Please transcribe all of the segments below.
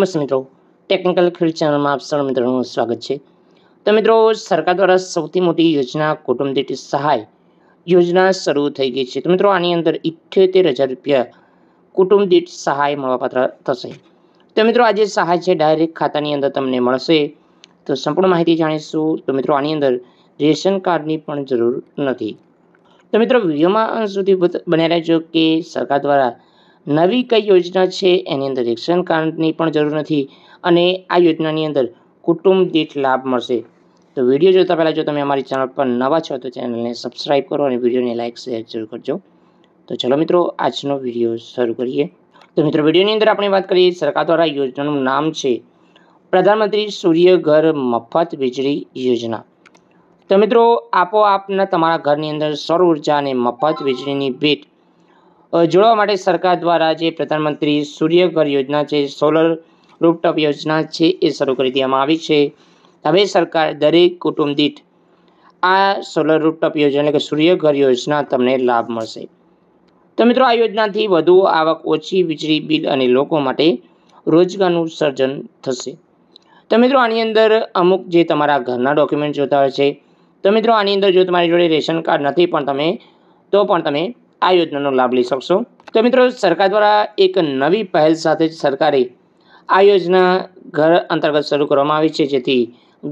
નમસ્તે મિત્રો technical field ચેનલમાં આપ સર્વ મિત્રોનું સ્વાગત છે તો મિત્રો સરકાર દ્વારા સૌથી મોટી યોજના કુટુંબ દીઠ સહાય યોજના શરૂ થઈ ગઈ છે તો મિત્રો આની અંદર ઇઠ્યોતેર હજાર રૂપિયા કુટુંબ દીઠ સહાય મળવાપાત્ર થશે તો મિત્રો આજે સહાય છે ડાયરેક્ટ ખાતાની અંદર તમને મળશે તો સંપૂર્ણ માહિતી જાણીશું તો મિત્રો આની અંદર રેશન કાર્ડની પણ જરૂર નથી તો મિત્રો વિડીયોમાં અંત સુધી બન્યા રહેજો કે સરકાર દ્વારા નવી કઈ યોજના છે એની અંદર રેશન કાર્ડની પણ જરૂર નથી અને આ યોજનાની અંદર કુટુંબ દીઠ લાભ મળશે તો વિડીયો જોતા પહેલાં જો તમે અમારી ચેનલ પર નવા છો તો ચેનલને સબસ્ક્રાઈબ કરો અને વિડીયોને લાઇક શેર જરૂર કરજો તો ચલો મિત્રો આજનો વિડીયો શરૂ કરીએ તો મિત્રો વિડીયોની અંદર આપણે વાત કરીએ સરકાર દ્વારા યોજનાનું નામ છે પ્રધાનમંત્રી સૂર્ય ઘર મફત વીજળી યોજના તો મિત્રો આપોઆપના તમારા ઘરની અંદર સૌર ઉર્જા અને મફત વીજળીની ભેટ જોડવા માટે સરકાર દ્વારા જે પ્રધાનમંત્રી સૂર્યઘર યોજના છે સોલર રૂપટોપ યોજના છે એ શરૂ કરી દેવામાં આવી છે હવે સરકાર દરેક કુટુંબ દીઠ આ સોલર રૂપટોપ યોજના એટલે કે સૂર્યઘર યોજના તમને લાભ મળશે તો મિત્રો આ યોજનાથી વધુ આવક ઓછી વીજળી બિલ અને લોકો માટે રોજગારનું સર્જન થશે તો મિત્રો આની અંદર અમુક જે તમારા ઘરના ડોક્યુમેન્ટ જોતા હોય છે તો મિત્રો આની અંદર જો તમારી જોડે રેશન કાર્ડ નથી પણ તમે તો પણ તમે આ યોજનાનો લાભ લઈ શકશો તો મિત્રો સરકાર દ્વારા એક નવી પહેલ સાથે સરકારે આ યોજના ઘર અંતર્ગત શરૂ કરવામાં આવી છે જેથી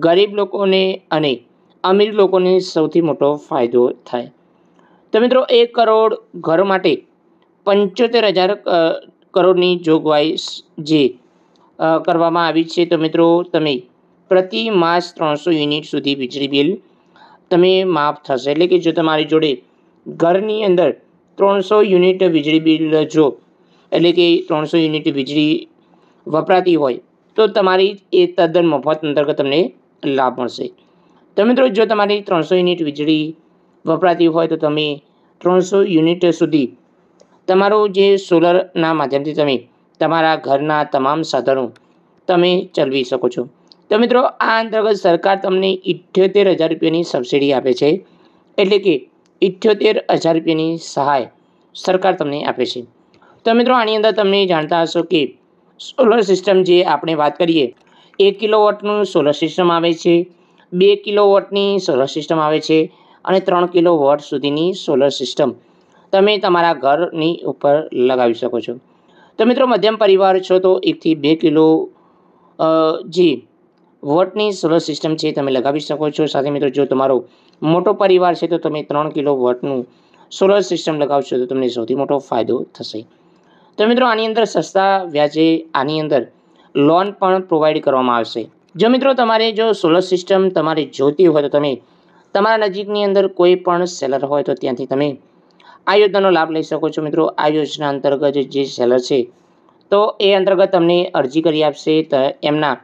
ગરીબ લોકોને અને અમીર લોકોને સૌથી મોટો ફાયદો થાય તો મિત્રો એક કરોડ ઘર માટે પંચોતેર હજાર કરોડની જોગવાઈ જે કરવામાં આવી છે તો મિત્રો તમે પ્રતિ માસ ત્રણસો યુનિટ સુધી વીજળી બિલ તમે માફ થશે એટલે કે જો તમારી જોડે ઘરની અંદર ત્રણસો યુનિટ વીજળી બિલ જો એટલે કે ત્રણસો યુનિટ વીજળી વપરાતી હોય તો તમારી એ તદ્દન મફત અંતર્ગત તમને લાભ મળશે તો મિત્રો જો તમારી ત્રણસો યુનિટ વીજળી વપરાતી હોય તો તમે ત્રણસો યુનિટ સુધી તમારું જે સોલરના માધ્યમથી તમે તમારા ઘરના તમામ સાધનો તમે ચલાવી શકો છો તો મિત્રો આ અંતર્ગત સરકાર તમને ઇઠ્યોતેર હજાર રૂપિયાની સબસિડી આપે છે એટલે કે ઇઠ્યોતેર હજાર રૂપિયાની સહાય સરકાર તમને આપે છે તો મિત્રો આની અંદર તમને જાણતા હશો કે સોલર સિસ્ટમ જે આપણે વાત કરીએ એક કિલોવોટનું સોલર સિસ્ટમ આવે છે બે કિલોવોટની સોલર સિસ્ટમ આવે છે અને ત્રણ કિલોવોટ સુધીની સોલર સિસ્ટમ તમે તમારા ઘરની ઉપર લગાવી શકો છો તો મિત્રો મધ્યમ પરિવાર છો તો એકથી બે કિલો જે વોટની સોલર સિસ્ટમ છે તમે લગાવી શકો છો સાથે મિત્રો જો તમારો મોટો પરિવાર છે તો તમે ત્રણ કિલો વોટનું સોલર સિસ્ટમ લગાવશો તો તમને સૌથી મોટો ફાયદો થશે તો મિત્રો આની અંદર સસ્તા વ્યાજે આની અંદર લોન પણ પ્રોવાઈડ કરવામાં આવશે જો મિત્રો તમારે જો સોલર સિસ્ટમ તમારે જોઈતી હોય તો તમે તમારા નજીકની અંદર કોઈ પણ સેલર હોય તો ત્યાંથી તમે આ યોજનાનો લાભ લઈ શકો છો મિત્રો આ યોજના અંતર્ગત જે સેલર છે તો એ અંતર્ગત તમને અરજી કરી આપશે એમના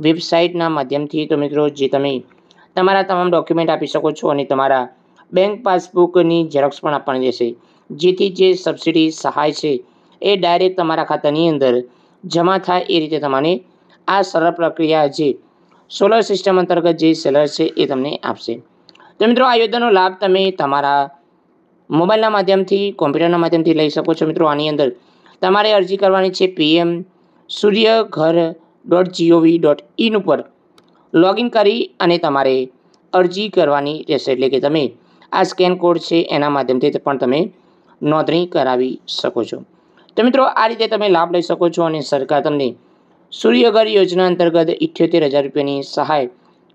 વેબસાઇટના માધ્યમથી તો મિત્રો જે તમે તમારા તમામ ડોક્યુમેન્ટ આપી શકો છો અને તમારા બેંક પાસબુકની ઝેરોક્સ પણ આપવાની રહેશે જેથી જે સબસિડી સહાય છે એ ડાયરેક્ટ તમારા ખાતાની અંદર જમા થાય એ રીતે તમારે આ સરળ પ્રક્રિયા જે સોલર સિસ્ટમ અંતર્ગત જે સેલર છે એ તમને આપશે તો મિત્રો આ યોજનાનો લાભ તમે તમારા મોબાઈલના માધ્યમથી કોમ્પ્યુટરના માધ્યમથી લઈ શકો છો મિત્રો આની અંદર તમારે અરજી કરવાની છે PM Surya Ghar dot GOV dot in ઉપર લોગિન કરી અને તમારે અરજી કરવાની રહેશે એટલે કે તમે આ સ્કેન કોડ છે એના માધ્યમથી પણ તમે નોંધણી કરાવી શકો છો તો મિત્રો આ રીતે તમે લાભ લઈ શકો છો અને સરકાર તમને સૂર્યઘર યોજના અંતર્ગત ઇઠ્યોતેર હજાર રૂપિયાની સહાય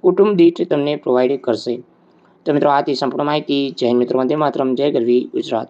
કુટુંબ દીઠ તમને પ્રોવાઈડ કરશે તો મિત્રો આથી સંપૂર્ણ માહિતી જૈન મિત્રો વંદે માતરમ જય ગરવી ગુજરાત